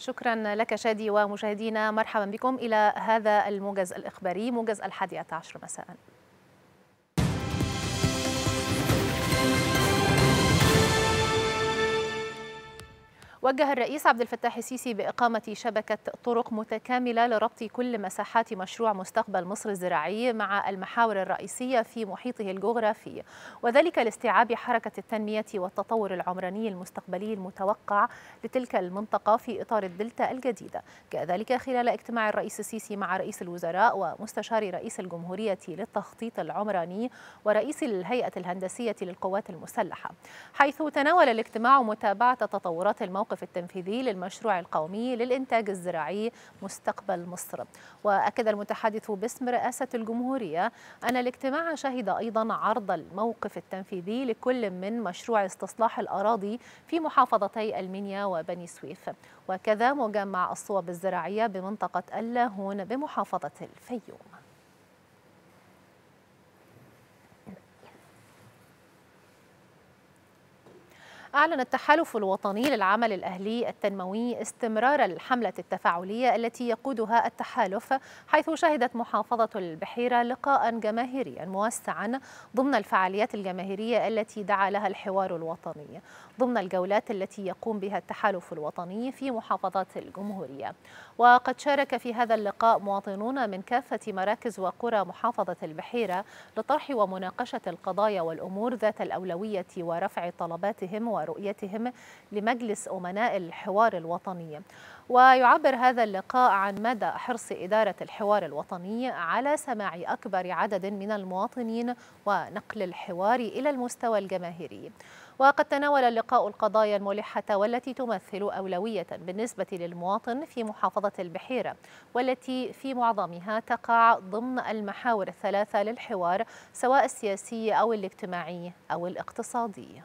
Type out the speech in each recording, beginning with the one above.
شكرا لك شادي ومشاهدينا مرحبا بكم إلى هذا الموجز الإخباري موجز الحادية عشر مساءً وجه الرئيس عبد الفتاح السيسي بإقامة شبكة طرق متكاملة لربط كل مساحات مشروع مستقبل مصر الزراعي مع المحاور الرئيسية في محيطه الجغرافي وذلك لاستيعاب حركة التنمية والتطور العمراني المستقبلي المتوقع لتلك المنطقة في إطار الدلتا الجديدة كذلك خلال اجتماع الرئيس السيسي مع رئيس الوزراء ومستشار رئيس الجمهورية للتخطيط العمراني ورئيس الهيئة الهندسية للقوات المسلحة حيث تناول الاجتماع متابعة تطورات الموقف الاشراف التنفيذي للمشروع القومي للانتاج الزراعي مستقبل مصر واكد المتحدث باسم رئاسه الجمهوريه ان الاجتماع شهد ايضا عرض الموقف التنفيذي لكل من مشروع استصلاح الاراضي في محافظتي المنيا وبني سويف وكذا مجمع الصوب الزراعيه بمنطقه اللاهون بمحافظه الفيوم أعلن التحالف الوطني للعمل الأهلي التنموي استمرار الحملة التفاعلية التي يقودها التحالف حيث شهدت محافظة البحيرة لقاء جماهيريا موسعا ضمن الفعاليات الجماهيرية التي دعا لها الحوار الوطني ضمن الجولات التي يقوم بها التحالف الوطني في محافظات الجمهورية وقد شارك في هذا اللقاء مواطنون من كافة مراكز وقرى محافظة البحيرة لطرح ومناقشة القضايا والأمور ذات الأولوية ورفع طلباتهم و ورؤيتهم لمجلس أمناء الحوار الوطني ويعبر هذا اللقاء عن مدى حرص إدارة الحوار الوطني على سماع أكبر عدد من المواطنين ونقل الحوار إلى المستوى الجماهيري وقد تناول اللقاء القضايا الملحة والتي تمثل أولوية بالنسبة للمواطن في محافظة البحيرة والتي في معظمها تقع ضمن المحاور الثلاثة للحوار سواء السياسي أو الاجتماعي أو الاقتصادي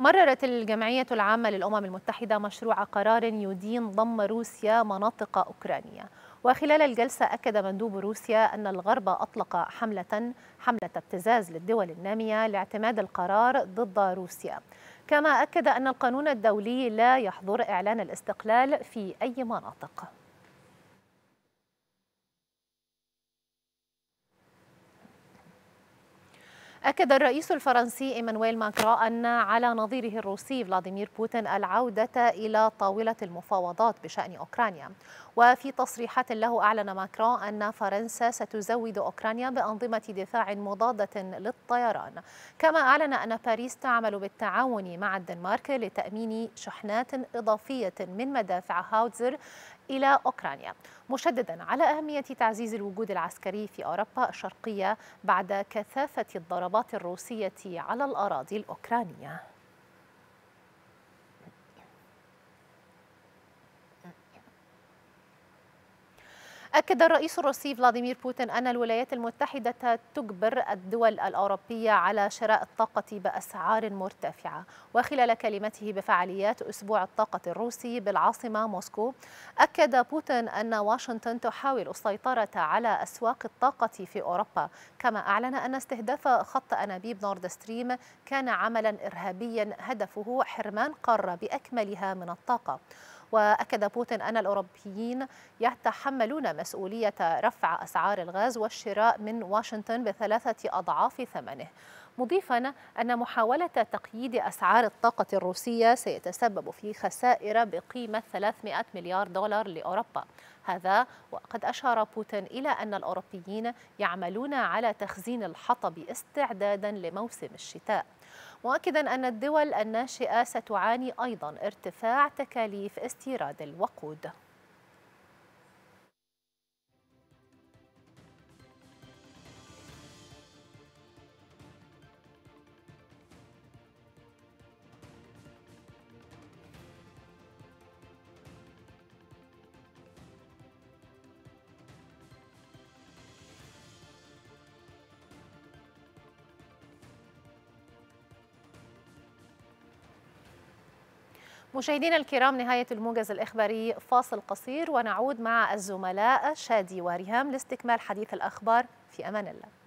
مررت الجمعية العامة للأمم المتحدة مشروع قرار يدين ضم روسيا مناطق أوكرانية وخلال الجلسة أكد مندوب روسيا أن الغرب أطلق حملة حملة ابتزاز للدول النامية لاعتماد القرار ضد روسيا كما أكد أن القانون الدولي لا يحظر إعلان الاستقلال في أي مناطق أكد الرئيس الفرنسي إيمانويل ماكرون أن على نظيره الروسي فلاديمير بوتين العودة إلى طاولة المفاوضات بشأن أوكرانيا وفي تصريحات له أعلن ماكرون أن فرنسا ستزود أوكرانيا بأنظمة دفاع مضادة للطيران كما أعلن أن باريس تعمل بالتعاون مع الدنمارك لتأمين شحنات إضافية من مدافع هاوتزر إلى أوكرانيا مشددا على أهمية تعزيز الوجود العسكري في أوروبا الشرقية بعد كثافة الضربات الروسية على الأراضي الأوكرانية أكد الرئيس الروسي فلاديمير بوتين أن الولايات المتحدة تجبر الدول الأوروبية على شراء الطاقة بأسعار مرتفعة وخلال كلمته بفعاليات أسبوع الطاقة الروسي بالعاصمة موسكو أكد بوتين أن واشنطن تحاول السيطرة على أسواق الطاقة في أوروبا كما أعلن أن استهداف خط أنابيب نورد ستريم كان عملا إرهابيا هدفه حرمان قارة بأكملها من الطاقة وأكد بوتين أن الأوروبيين يتحملون مسؤولية رفع أسعار الغاز والشراء من واشنطن بثلاثة أضعاف ثمنه مضيفا أن محاولة تقييد أسعار الطاقة الروسية سيتسبب في خسائر بقيمة 300 مليار دولار لأوروبا هذا وقد أشار بوتين إلى أن الأوروبيين يعملون على تخزين الحطب استعدادا لموسم الشتاء مؤكدا أن الدول الناشئة ستعاني أيضا ارتفاع تكاليف استيراد الوقود مشاهدينا الكرام نهاية الموجز الإخباري فاصل قصير ونعود مع الزملاء شادي وريهام لاستكمال حديث الأخبار في أمان الله